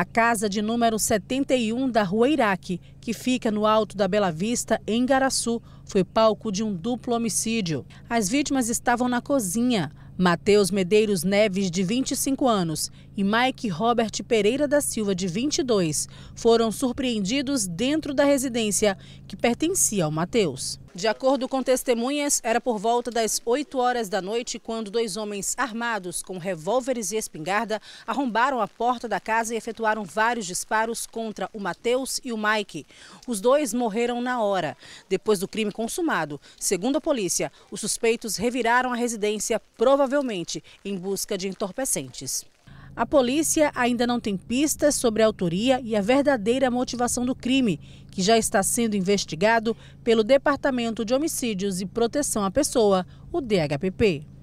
A casa de número 71 da Rua Iraque, que fica no alto da Bela Vista, em Garaçu, foi palco de um duplo homicídio. As vítimas estavam na cozinha. Mateus Medeiros Neves, de 25 anos, e Mike Robert Pereira da Silva, de 22, foram surpreendidos dentro da residência que pertencia ao Mateus. De acordo com testemunhas, era por volta das 8 horas da noite quando dois homens armados com revólveres e espingarda arrombaram a porta da casa e efetuaram vários disparos contra o Matheus e o Mike. Os dois morreram na hora. Depois do crime consumado, segundo a polícia, os suspeitos reviraram a residência, provavelmente em busca de entorpecentes. A polícia ainda não tem pistas sobre a autoria e a verdadeira motivação do crime, que já está sendo investigado pelo Departamento de Homicídios e Proteção à Pessoa, o DHPP.